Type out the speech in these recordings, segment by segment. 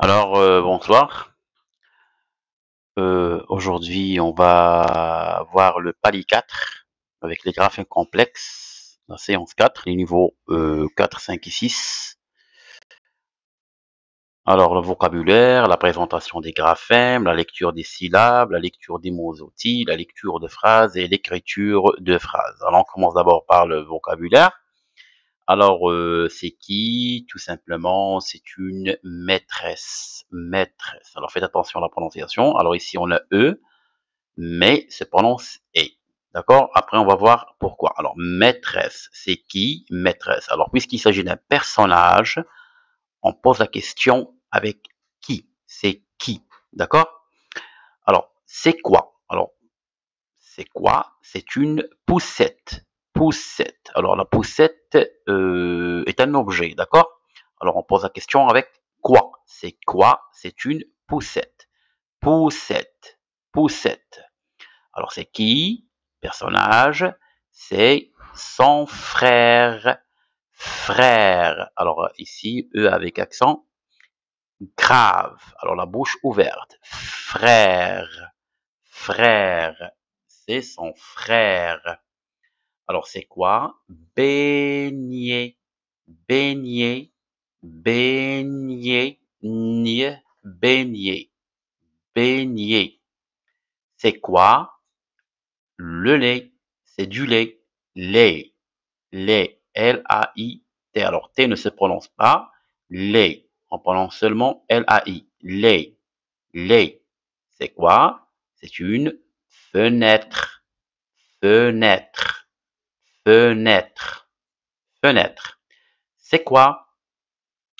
Alors, euh, bonsoir. Euh, aujourd'hui, on va voir le pali 4 avec les graphèmes complexes, la séance 4, les niveaux 4, euh, 5 et 6. Alors, le vocabulaire, la présentation des graphèmes, la lecture des syllabes, la lecture des mots outils, la lecture de phrases et l'écriture de phrases. Alors, on commence d'abord par le vocabulaire. Alors, euh, c'est qui Tout simplement, c'est une maîtresse. Maîtresse. Alors, faites attention à la prononciation. Alors, ici, on a E, mais se prononce E. D'accord Après, on va voir pourquoi. Alors, maîtresse, c'est qui Maîtresse. Alors, puisqu'il s'agit d'un personnage, on pose la question avec qui C'est qui D'accord Alors, c'est quoi Alors, c'est quoi C'est une poussette poussette. Alors la poussette euh, est un objet, d'accord Alors on pose la question avec quoi C'est quoi C'est une poussette. Poussette. Poussette. Alors c'est qui Personnage. C'est son frère. Frère. Alors ici, E avec accent grave. Alors la bouche ouverte. Frère. Frère. C'est son frère. Alors c'est quoi Baigner, baigner, baigner, ni, baigner, baigner. C'est quoi Le lait, c'est du lait, lait, lait, L-A-I-T. Alors T ne se prononce pas, lait, on prononce seulement L-A-I, lait, lait. C'est quoi C'est une fenêtre, fenêtre fenêtre. Fenêtre. C'est quoi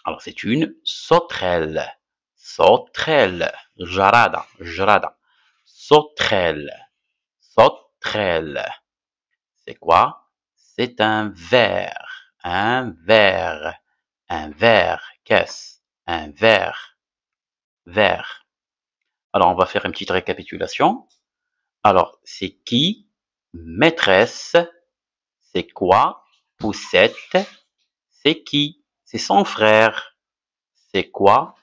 Alors, c'est une sauterelle. Sauterelle. Jarada. Jarada. Sauterelle. Sauterelle. C'est quoi C'est un verre. Un verre. Un verre. Qu'est-ce Un verre. Verre. Alors, on va faire une petite récapitulation. Alors, c'est qui Maîtresse c'est quoi Poussette C'est qui C'est son frère. C'est quoi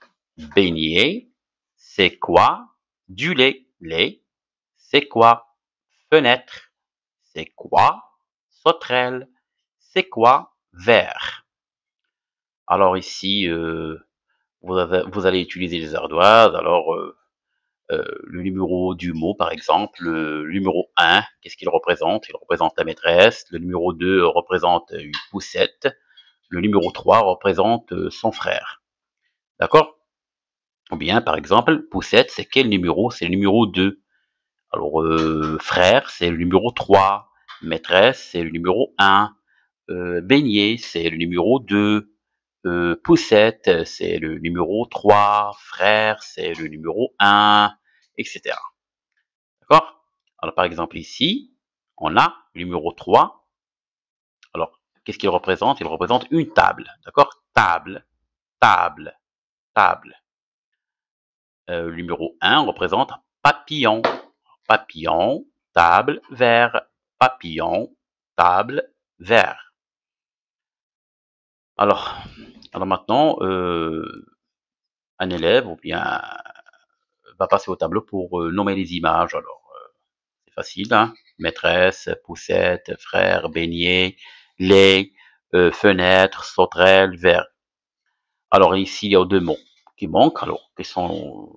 Beignet C'est quoi Du lait Lait C'est quoi Fenêtre C'est quoi Sauterelle C'est quoi Verre Alors ici, euh, vous, vous, allez utiliser les ardoises. Alors, euh, euh, le numéro du mot, par exemple, le numéro 1, qu'est-ce qu'il représente Il représente la maîtresse, le numéro 2 représente une poussette, le numéro 3 représente euh, son frère. D'accord Ou bien, par exemple, poussette, c'est quel numéro C'est le numéro 2. Alors, euh, frère, c'est le numéro 3. Maîtresse, c'est le numéro 1. beignet, c'est le numéro 2. poussette, c'est le numéro 3. Frère, c'est le numéro 1 etc. D'accord Alors par exemple ici, on a le numéro 3. Alors, qu'est-ce qu'il représente Il représente une table. D'accord Table, table, table. Euh, le numéro 1 représente papillon. Papillon, table, vert. Papillon, table, vert. Alors, alors maintenant, euh, un élève ou bien va passer au tableau pour euh, nommer les images. Alors, euh, c'est facile. Hein Maîtresse, poussette, frère, beignet, lait, euh, fenêtre, sauterelle, verre. Alors ici, il y a deux mots qui manquent. Alors, quels sont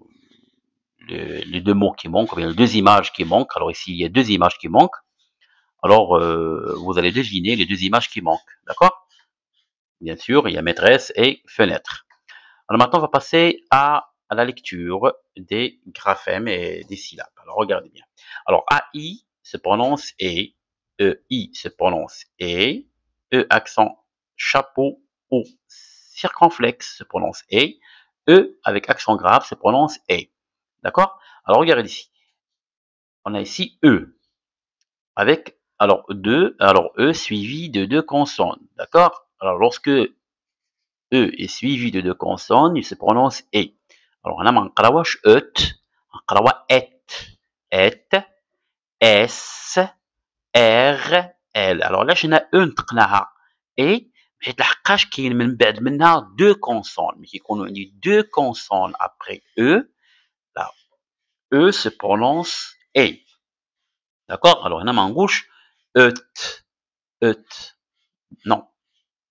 les, deux mots qui manquent, les deux images qui manquent. Alors ici, il y a deux images qui manquent. Alors, vous allez deviner les deux images qui manquent. D'accord Bien sûr, il y a maîtresse et fenêtre. Alors maintenant, on va passer à à la lecture des graphèmes et des syllabes. Alors regardez bien. Alors AI se prononce E, EI se prononce E, E accent chapeau ou circonflexe se prononce E, E avec accent grave se prononce E. D'accord Alors regardez ici. On a ici E avec alors deux alors E suivi de deux consonnes. D'accord Alors lorsque E est suivi de deux consonnes, il se prononce E. Alors, on a un on et, un et, et, s, r, l. Alors, là, je n'ai un, t'knaha, et, mais la cache qui est une deux consonnes, mais qui connaît deux consonnes après e, là, e se prononce e. D'accord? Alors, on a en gauche, et, et, non.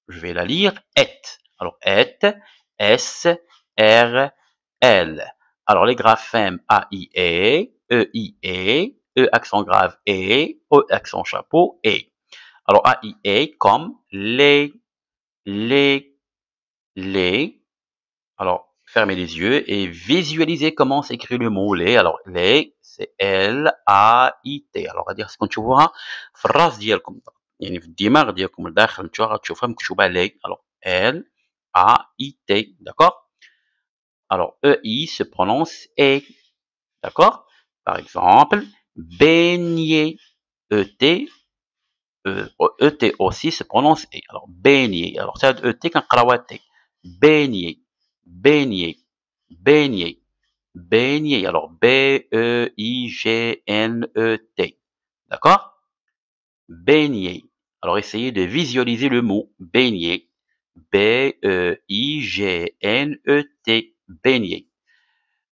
Je vais la lire, et. Alors, et, s, r, L. Alors les graphèmes A, I, E, E, I, E, E accent grave E, E accent chapeau E. Alors A, I, E comme les, les, les. Alors fermez les yeux et visualisez comment s'écrit le mot les. Alors les, c'est L, A, I, T. Alors on va dire ce quand tu vois, phrase ça. يعني في a ديالكم لداخل انتوا غتشوفها مكتوبه Alors L, A, I, T, d'accord alors, E-I se prononce E. D'accord Par exemple, baigner. E-T, e, oh, E-T aussi se prononce E. Alors, baigner. Alors, c'est ET qu'un karawate. Baigner. Baigner. Baigner. Baigner. Alors, B-E-I-G-N-E-T. D'accord Baigner. Alors, essayez de visualiser le mot baigner. B-E-I-G-N-E-T baigner.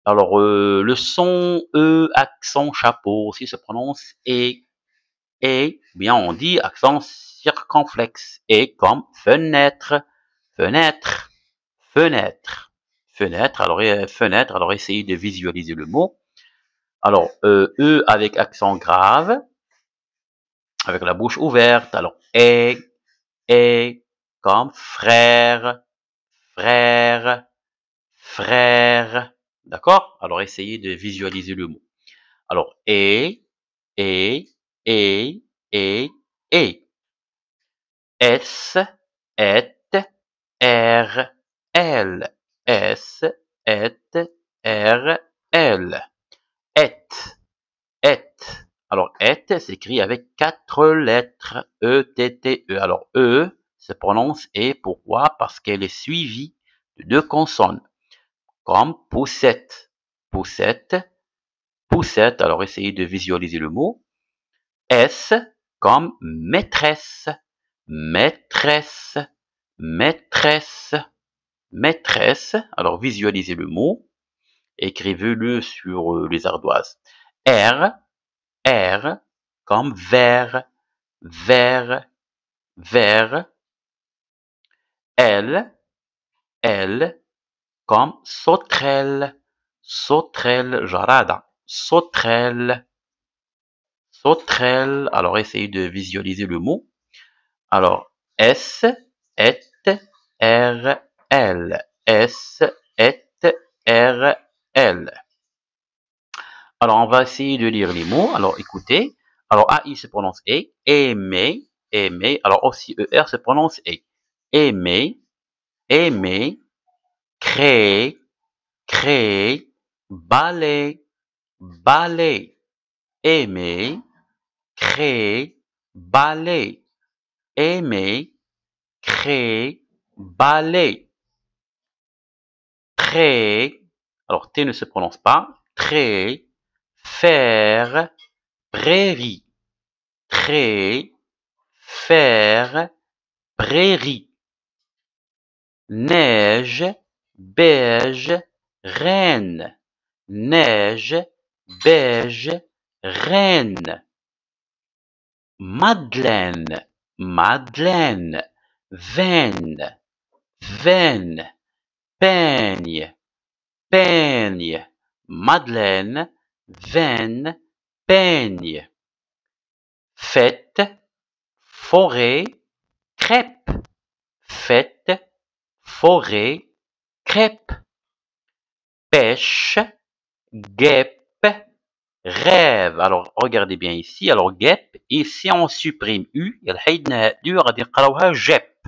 Alors, euh, le son E, accent chapeau aussi se prononce E, et, bien on dit accent circonflexe E comme fenêtre, fenêtre, fenêtre, fenêtre. Alors, euh, fenêtre, alors essayez de visualiser le mot. Alors, euh, E avec accent grave, avec la bouche ouverte. Alors, E, E comme frère, frère, frère. D'accord Alors essayez de visualiser le mot. Alors, et, et, et, et, et. S, est r, l. S, est r, l. Et, et. Alors, et s'écrit avec quatre lettres. E, T, T, E. Alors, E se prononce et pourquoi Parce qu'elle est suivie de deux consonnes comme poussette, poussette, poussette. Alors essayez de visualiser le mot. S comme maîtresse, maîtresse, maîtresse, maîtresse. Alors visualisez le mot. Écrivez-le sur euh, les ardoises. R, R comme vert, vert, vert. L, L, comme sauterelle, sauterelle, jarada, sauterelle, sauterelle. Alors, essayez de visualiser le mot. Alors, S, t R, L. S, et, R, L. Alors, on va essayer de lire les mots. Alors, écoutez. Alors, AI se prononce E. Aimer, e, aimer. Alors, aussi E-R se prononce E. Aimer, e, aimer, créer, créer, balai, balai, aimer, créer, balai, aimer, créer, balai. Très, alors T ne se prononce pas, très, faire, prairie, très, faire, prairie. Neige, beige reine neige beige reine madeleine madeleine veine veine peigne peigne madeleine veine peigne fête forêt crêpe fête forêt crêpe, pêche, guêpe, rêve. Alors, regardez bien ici. Alors, guêpe, et si on supprime U, il à du غادي نقراوها jep.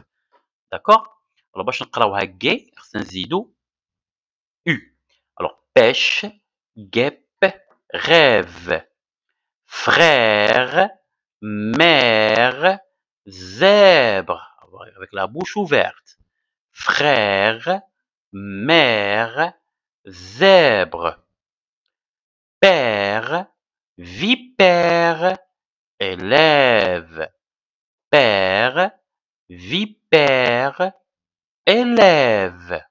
D'accord Alors, باش نقراوها c'est un zido, U. Alors, pêche, guêpe, rêve, frère, mère, zèbre. Avec la bouche ouverte. Frère, Mère zèbre. Père vipère. Élève. Père vipère. Élève.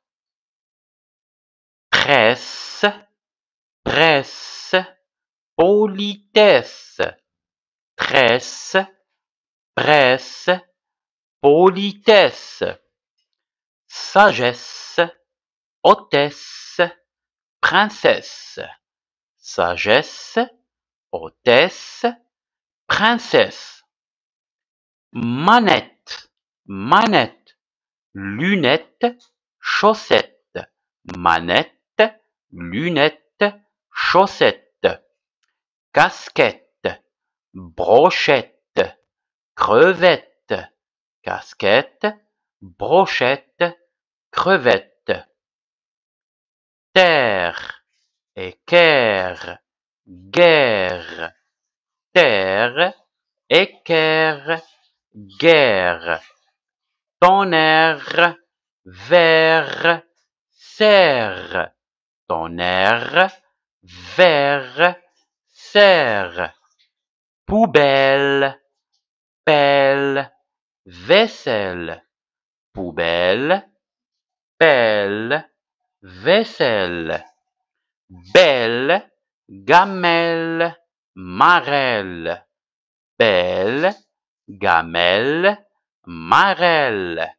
Presse. Presse. Politesse. presse Presse. Politesse. Sagesse Hôtesse, princesse. Sagesse, hôtesse, princesse. Manette, manette. Lunette, chaussette. Manette, lunette, chaussette. Casquette, brochette. Crevette, casquette, brochette, crevette terre équerre, guerre, terre, équerre, guerre, tonnerre, verre, serre, tonnerre, verre, serre, poubelle, pelle, vaisselle, poubelle, pelle, Vaisselle, belle, gamelle, marelle, belle, gamelle, marelle,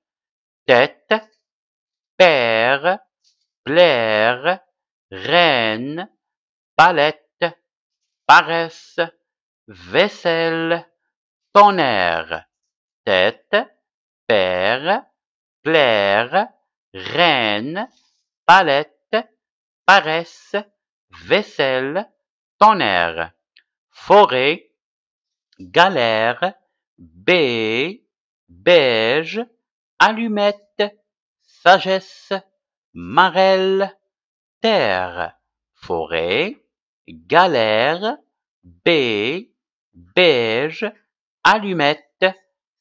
tête, père, plaire, reine, palette, paresse, vaisselle, tonnerre, tête, père, plaire, reine, palette, paresse, vaisselle, tonnerre, forêt, galère, baie, beige, allumette, sagesse, marelle, terre, forêt, galère, baie, beige, allumette,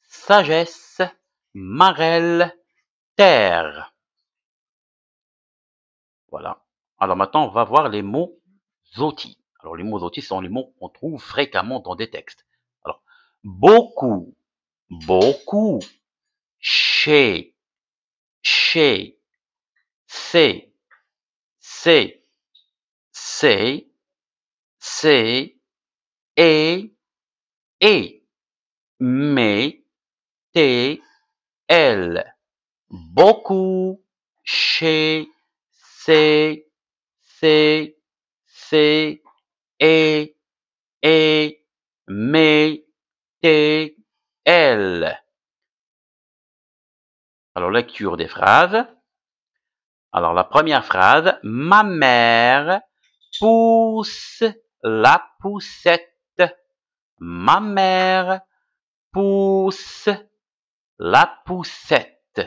sagesse, marelle, terre. Voilà. Alors maintenant, on va voir les mots zotis. Alors les mots zotis sont les mots qu'on trouve fréquemment dans des textes. Alors, beaucoup, beaucoup, chez, chez, c'est, c'est, c'est, c'est, et, et, mais, t, elle, beaucoup, chez, C, C, C, E, E, M, T, L. Alors, lecture des phrases. Alors, la première phrase, ma mère pousse la poussette. Ma mère pousse la poussette.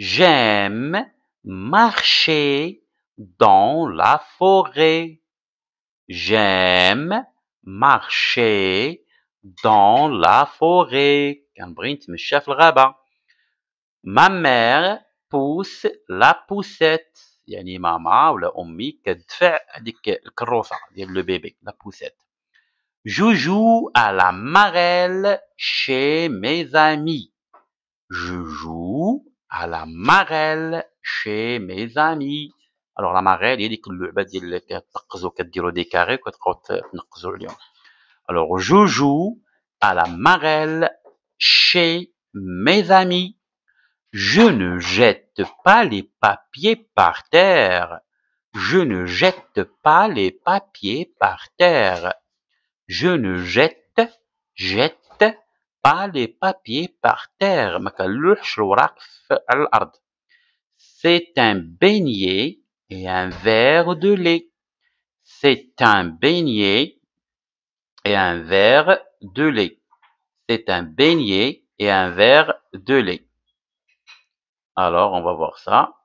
J'aime Marcher dans la forêt. J'aime marcher dans la forêt. Quand me rabat. Ma mère pousse la poussette. Il y a une maman ou le homme qui fait le le bébé, la poussette. Je joue à la marelle chez mes amis. Je joue à la marelle chez mes amis. Alors, la ما dit هذيك اللعبه de كتنقزوا carrés, دي Alors je joue à la marelle chez mes amis. Je ne jette pas les papiers par terre. Je ne jette pas les papiers par terre. Je ne jette, jette pas les papiers par terre. Ma c'est un beignet et un verre de lait. C'est un beignet et un verre de lait. C'est un beignet et un verre de lait. Alors, on va voir ça.